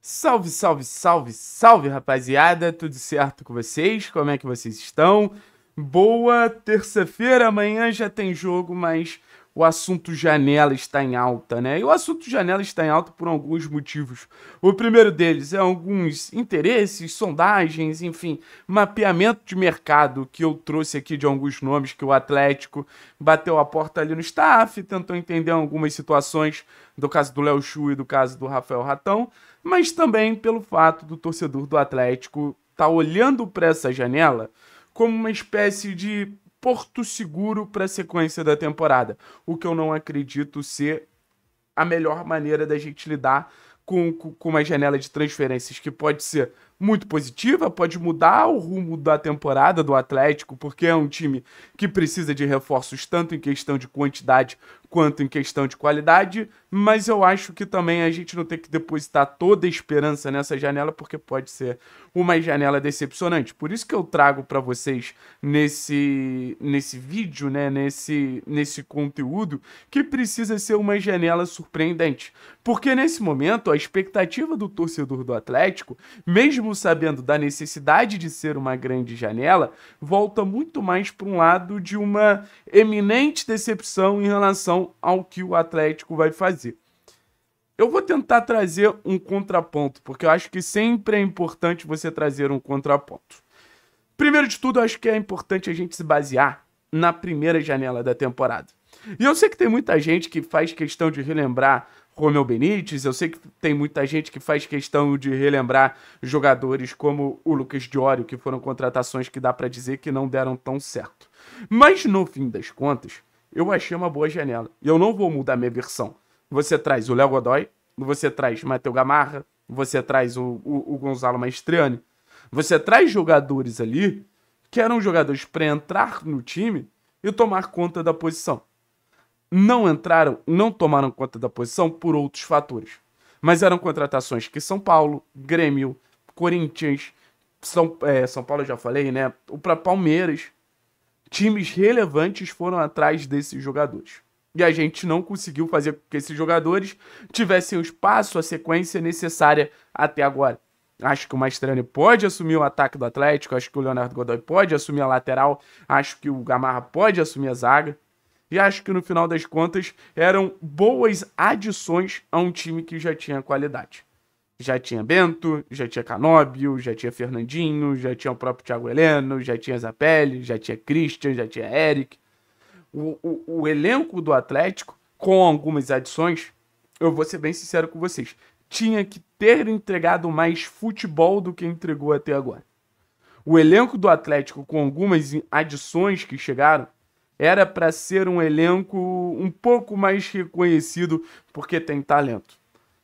Salve, salve, salve, salve, rapaziada! Tudo certo com vocês? Como é que vocês estão? Boa terça-feira, amanhã já tem jogo, mas o assunto janela está em alta, né? E o assunto janela está em alta por alguns motivos. O primeiro deles é alguns interesses, sondagens, enfim, mapeamento de mercado que eu trouxe aqui de alguns nomes que o Atlético bateu a porta ali no staff, tentou entender algumas situações do caso do Léo Chu e do caso do Rafael Ratão, mas também pelo fato do torcedor do Atlético estar tá olhando para essa janela como uma espécie de porto seguro para a sequência da temporada. O que eu não acredito ser a melhor maneira da gente lidar com, com, com uma janela de transferências, que pode ser muito positiva, pode mudar o rumo da temporada do Atlético, porque é um time que precisa de reforços tanto em questão de quantidade quanto em questão de qualidade, mas eu acho que também a gente não tem que depositar toda a esperança nessa janela, porque pode ser uma janela decepcionante. Por isso que eu trago para vocês nesse nesse vídeo, né, nesse nesse conteúdo que precisa ser uma janela surpreendente. Porque nesse momento a expectativa do torcedor do Atlético, mesmo mesmo sabendo da necessidade de ser uma grande janela, volta muito mais para um lado de uma eminente decepção em relação ao que o Atlético vai fazer. Eu vou tentar trazer um contraponto, porque eu acho que sempre é importante você trazer um contraponto. Primeiro de tudo, eu acho que é importante a gente se basear na primeira janela da temporada. E eu sei que tem muita gente que faz questão de relembrar Romeu é Benítez. Eu sei que tem muita gente que faz questão de relembrar jogadores como o Lucas Diório, que foram contratações que dá para dizer que não deram tão certo. Mas no fim das contas, eu achei uma boa janela. E eu não vou mudar minha versão. Você traz o Léo Godoy, você traz Matheus Gamarra, você traz o, o, o Gonzalo Maestriani. Você traz jogadores ali que eram jogadores para entrar no time e tomar conta da posição não entraram, não tomaram conta da posição por outros fatores. Mas eram contratações que São Paulo, Grêmio, Corinthians, São, é, São Paulo eu já falei, né? O para Palmeiras, times relevantes foram atrás desses jogadores. E a gente não conseguiu fazer com que esses jogadores tivessem o espaço, a sequência necessária até agora. Acho que o Mastrani pode assumir o ataque do Atlético, acho que o Leonardo Godoy pode assumir a lateral, acho que o Gamarra pode assumir a zaga e acho que no final das contas eram boas adições a um time que já tinha qualidade. Já tinha Bento, já tinha Canóbio, já tinha Fernandinho, já tinha o próprio Thiago Heleno, já tinha Zapelli, já tinha Christian, já tinha Eric. O, o, o elenco do Atlético, com algumas adições, eu vou ser bem sincero com vocês, tinha que ter entregado mais futebol do que entregou até agora. O elenco do Atlético, com algumas adições que chegaram, era para ser um elenco um pouco mais reconhecido porque tem talento.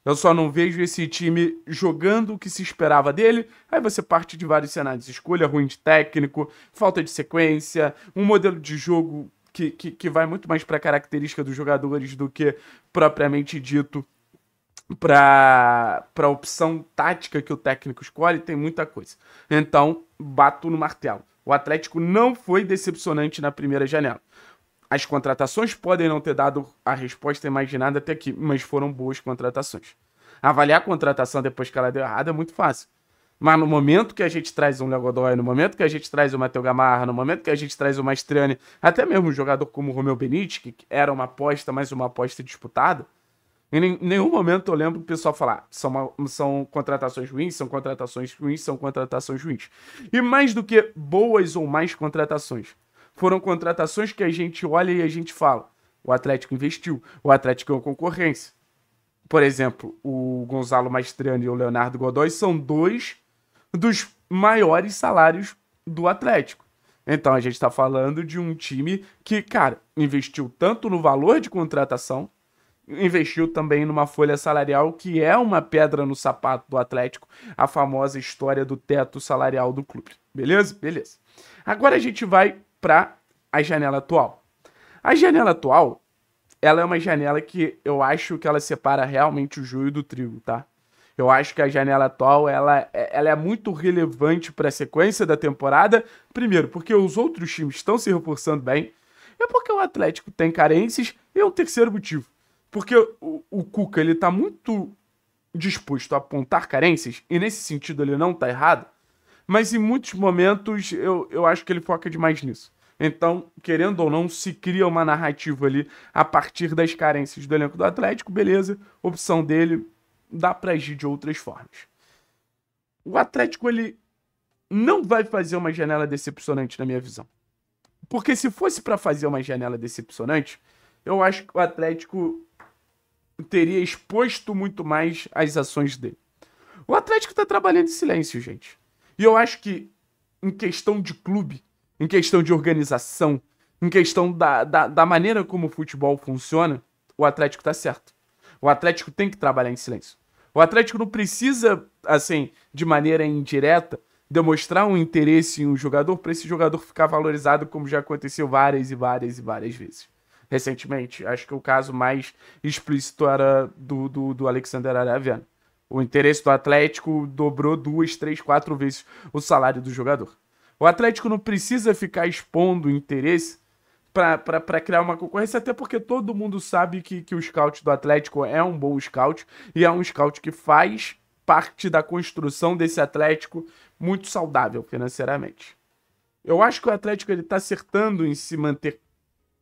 Eu só não vejo esse time jogando o que se esperava dele. Aí você parte de vários cenários: escolha ruim de técnico, falta de sequência, um modelo de jogo que, que, que vai muito mais para a característica dos jogadores do que propriamente dito para a opção tática que o técnico escolhe. Tem muita coisa. Então, bato no martelo. O Atlético não foi decepcionante na primeira janela. As contratações podem não ter dado a resposta imaginada até aqui, mas foram boas contratações. Avaliar a contratação depois que ela deu errado é muito fácil. Mas no momento que a gente traz um Legodói, no momento que a gente traz o Matheus Gamarra, no momento que a gente traz o Mastriani, até mesmo um jogador como o Romeu Benítez, que era uma aposta, mas uma aposta disputada, em nenhum momento eu lembro o pessoal falar são, uma, são contratações ruins, são contratações ruins, são contratações ruins. E mais do que boas ou mais contratações, foram contratações que a gente olha e a gente fala. O Atlético investiu, o Atlético é uma concorrência. Por exemplo, o Gonzalo Maestrano e o Leonardo Godoy são dois dos maiores salários do Atlético. Então a gente está falando de um time que, cara, investiu tanto no valor de contratação investiu também numa folha salarial que é uma pedra no sapato do Atlético, a famosa história do teto salarial do clube. Beleza? Beleza. Agora a gente vai para a janela atual. A janela atual, ela é uma janela que eu acho que ela separa realmente o joio do trigo, tá? Eu acho que a janela atual ela, é, ela é muito relevante para a sequência da temporada. Primeiro, porque os outros times estão se reforçando bem. É porque o Atlético tem carências. E é um terceiro motivo, porque o, o Cuca, ele tá muito disposto a apontar carências, e nesse sentido ele não tá errado, mas em muitos momentos eu, eu acho que ele foca demais nisso. Então, querendo ou não, se cria uma narrativa ali a partir das carências do elenco do Atlético, beleza, opção dele, dá pra agir de outras formas. O Atlético, ele não vai fazer uma janela decepcionante, na minha visão. Porque se fosse para fazer uma janela decepcionante, eu acho que o Atlético teria exposto muito mais as ações dele. O Atlético está trabalhando em silêncio, gente. E eu acho que, em questão de clube, em questão de organização, em questão da, da, da maneira como o futebol funciona, o Atlético está certo. O Atlético tem que trabalhar em silêncio. O Atlético não precisa, assim, de maneira indireta, demonstrar um interesse em um jogador para esse jogador ficar valorizado, como já aconteceu várias e várias e várias vezes recentemente. Acho que o caso mais explícito era do, do, do Alexander Aravian. O interesse do Atlético dobrou duas, três, quatro vezes o salário do jogador. O Atlético não precisa ficar expondo interesse para criar uma concorrência, até porque todo mundo sabe que, que o scout do Atlético é um bom scout e é um scout que faz parte da construção desse Atlético muito saudável financeiramente. Eu acho que o Atlético ele está acertando em se manter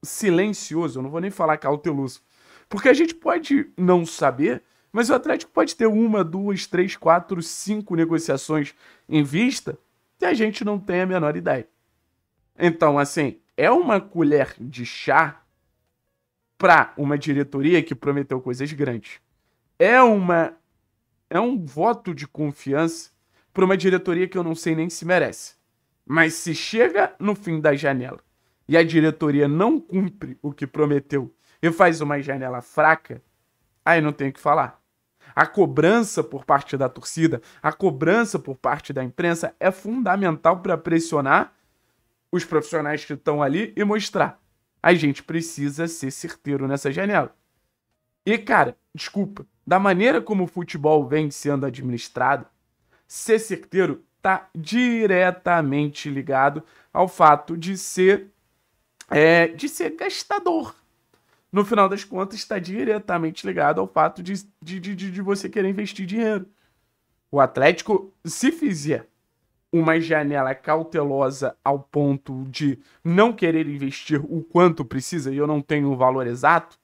silencioso, eu não vou nem falar cauteloso. É porque a gente pode não saber, mas o Atlético pode ter uma, duas, três, quatro, cinco negociações em vista que a gente não tem a menor ideia. Então, assim, é uma colher de chá para uma diretoria que prometeu coisas grandes. É uma é um voto de confiança para uma diretoria que eu não sei nem se merece. Mas se chega no fim da janela e a diretoria não cumpre o que prometeu e faz uma janela fraca, aí não tem o que falar. A cobrança por parte da torcida, a cobrança por parte da imprensa é fundamental para pressionar os profissionais que estão ali e mostrar. A gente precisa ser certeiro nessa janela. E, cara, desculpa, da maneira como o futebol vem sendo administrado, ser certeiro está diretamente ligado ao fato de ser é, de ser gastador. No final das contas, está diretamente ligado ao fato de, de, de, de você querer investir dinheiro. O Atlético, se fizer uma janela cautelosa ao ponto de não querer investir o quanto precisa e eu não tenho o valor exato,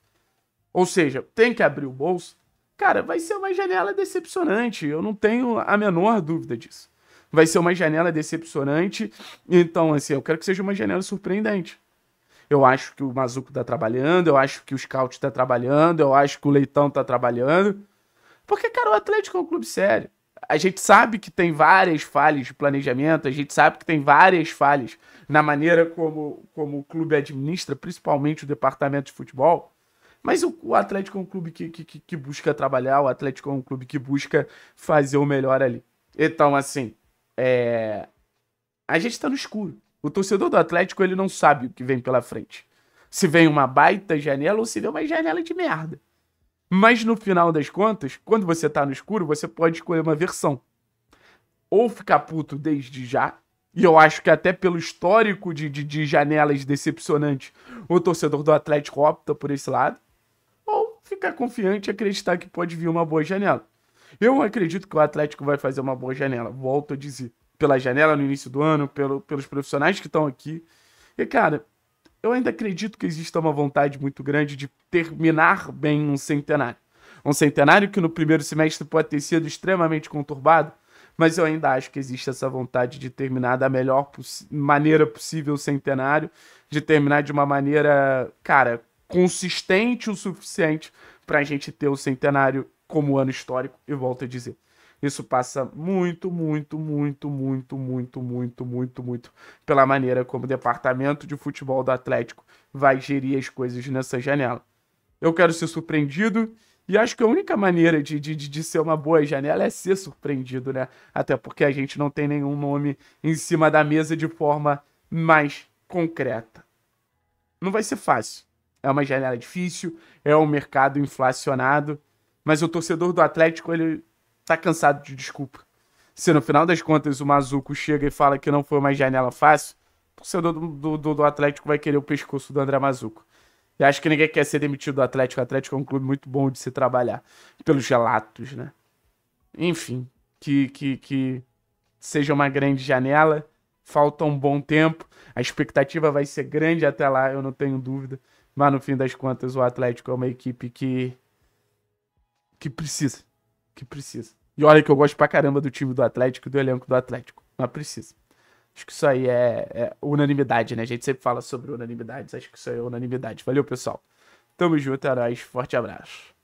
ou seja, tem que abrir o bolso, cara, vai ser uma janela decepcionante, eu não tenho a menor dúvida disso. Vai ser uma janela decepcionante, então assim, eu quero que seja uma janela surpreendente. Eu acho que o Mazuco tá trabalhando, eu acho que o Scout tá trabalhando, eu acho que o Leitão tá trabalhando. Porque, cara, o Atlético é um clube sério. A gente sabe que tem várias falhas de planejamento, a gente sabe que tem várias falhas na maneira como, como o clube administra, principalmente o departamento de futebol. Mas o, o Atlético é um clube que, que, que busca trabalhar, o Atlético é um clube que busca fazer o melhor ali. Então, assim, é... a gente tá no escuro. O torcedor do Atlético, ele não sabe o que vem pela frente. Se vem uma baita janela ou se vem uma janela de merda. Mas no final das contas, quando você tá no escuro, você pode escolher uma versão. Ou ficar puto desde já, e eu acho que até pelo histórico de, de, de janelas decepcionantes, o torcedor do Atlético opta por esse lado. Ou ficar confiante e acreditar que pode vir uma boa janela. Eu acredito que o Atlético vai fazer uma boa janela, volto a dizer pela janela no início do ano, pelo, pelos profissionais que estão aqui. E, cara, eu ainda acredito que exista uma vontade muito grande de terminar bem um centenário. Um centenário que no primeiro semestre pode ter sido extremamente conturbado, mas eu ainda acho que existe essa vontade de terminar da melhor maneira possível o centenário, de terminar de uma maneira, cara, consistente o suficiente para a gente ter o centenário como ano histórico, e volto a dizer. Isso passa muito, muito, muito, muito, muito, muito, muito, muito pela maneira como o departamento de futebol do Atlético vai gerir as coisas nessa janela. Eu quero ser surpreendido e acho que a única maneira de, de, de ser uma boa janela é ser surpreendido, né? Até porque a gente não tem nenhum nome em cima da mesa de forma mais concreta. Não vai ser fácil. É uma janela difícil, é um mercado inflacionado, mas o torcedor do Atlético ele tá cansado de desculpa. Se no final das contas o Mazuco chega e fala que não foi uma janela fácil, o torcedor do, do, do, Atlético vai querer o pescoço do André Mazuco. E acho que ninguém quer ser demitido do Atlético. O Atlético é um clube muito bom de se trabalhar, pelos relatos, né? Enfim, que, que, que seja uma grande janela. Falta um bom tempo. A expectativa vai ser grande até lá, eu não tenho dúvida. Mas no fim das contas, o Atlético é uma equipe que, que precisa que precisa. E olha que eu gosto pra caramba do time do Atlético, do elenco do Atlético. Mas precisa. Acho que isso aí é, é unanimidade, né? A gente sempre fala sobre unanimidades. Acho que isso aí é unanimidade. Valeu, pessoal. Tamo junto, é nóis. Forte abraço.